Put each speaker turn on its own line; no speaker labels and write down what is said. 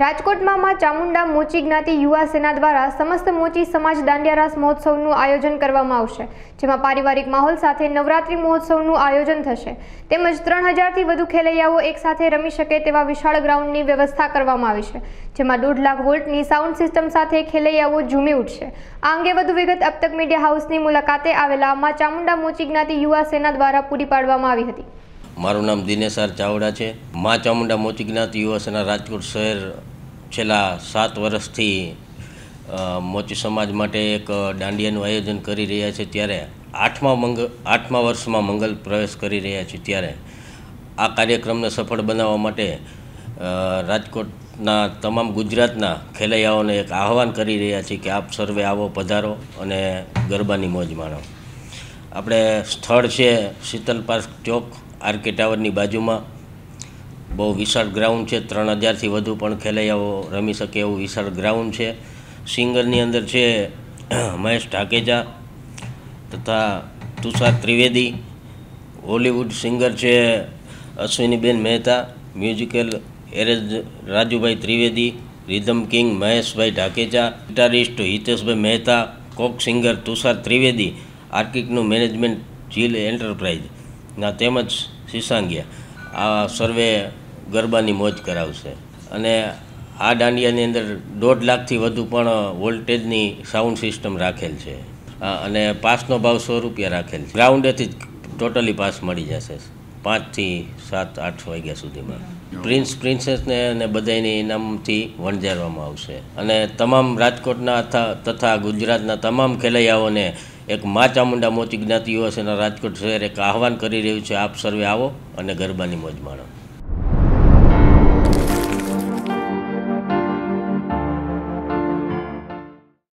રાજકોટમાં માં ચામુંડા મોચી જ્ઞાતિ યુવા સેના દ્વારા સમસ્ત મોચી સમાજ દાંડિયા રાસ મહોત્સવનું આયોજન કરવામાં આવશે જેમાં પારિવારિક માહોલ સાથે નવરાત્રી મહોત્સવનું આયોજન થશે તેમજ ત્રણ હજારથી વધુ ખેલૈયાઓ એકસાથે રમી શકે તેવા વિશાળ ગ્રાઉન્ડની વ્યવસ્થા કરવામાં આવી છે જેમાં દોઢ લાખ વોલ્ટની સાઉન્ડ સિસ્ટમ સાથે ખેલૈયાઓ ઝૂમી ઉઠશે આ અંગે વધુ વિગત અપતક મીડિયા હાઉસની મુલાકાતે આવેલા માં ચામુંડા મોચી જ્ઞાતિ યુવા સેના દ્વારા પૂરી પાડવામાં આવી હતી
મારું નામ દિનેશ આર ચાવડા છે મા ચામુંડા મોચી જ્ઞાતિ યુવા સેના રાજકોટ શહેર છેલ્લા સાત વર્ષથી મોચી સમાજ માટે એક દાંડિયાનું આયોજન કરી રહ્યા છે ત્યારે આઠમા મંગલ આઠમા વર્ષમાં મંગલ પ્રવેશ કરી રહ્યા છે ત્યારે આ કાર્યક્રમને સફળ બનાવવા માટે રાજકોટના તમામ ગુજરાતના ખેલૈયાઓને એક આહવાન કરી રહ્યા છીએ કે આપ સર્વે આવો પધારો અને ગરબાની મોજ માણો આપણે સ્થળ છે શીતલ પાર્ક ચોક આરકે ટાવરની બાજુમાં બહુ વિશાળ ગ્રાઉન્ડ છે ત્રણ હજારથી વધુ પણ ખેલૈયાઓ રમી શકે એવું વિશાળ ગ્રાઉન્ડ છે સિંગરની અંદર છે મહેશ ઢાકેજા તથા તુષાર ત્રિવેદી હોલીવુડ સિંગર છે Ashwiniben Mehta musical arrange Rajubhai Trivedi rhythm king Maheshbhai Dhakeja guitarist Hiteshbhai Mehta કોક સિંગર તુષાર ત્રિવેદી આર્કિકનું મેનેજમેન્ટ જીલ એન્ટરપ્રાઇઝ ના તેમજ સિસાંગિયા આ સર્વે ગરબાની મોજ કરાવશે અને આ દાંડિયાની અંદર દોઢ લાખથી વધુ પણ વોલ્ટેજની સાઉન્ડ સિસ્ટમ રાખેલ છે અને પાસનો ભાવ સો રૂપિયા રાખેલ છે ગ્રાઉન્ડેથી ટોટલી પાસ મળી જશે પાંચથી સાત આઠ વાગ્યા સુધીમાં પ્રિન્સ પ્રિન્સેસને અને બધાને ઇનામથી વણજારવામાં આવશે અને તમામ રાજકોટના તથા ગુજરાતના તમામ ખેલૈયાઓને એક મા ચામુંડા મોતી જ્ઞાતિ યુવાસેના રાજકોટ શહેર એક આહવાન કરી રહ્યું છે આપ સર્વે આવો અને ગરબાની મોજ માણો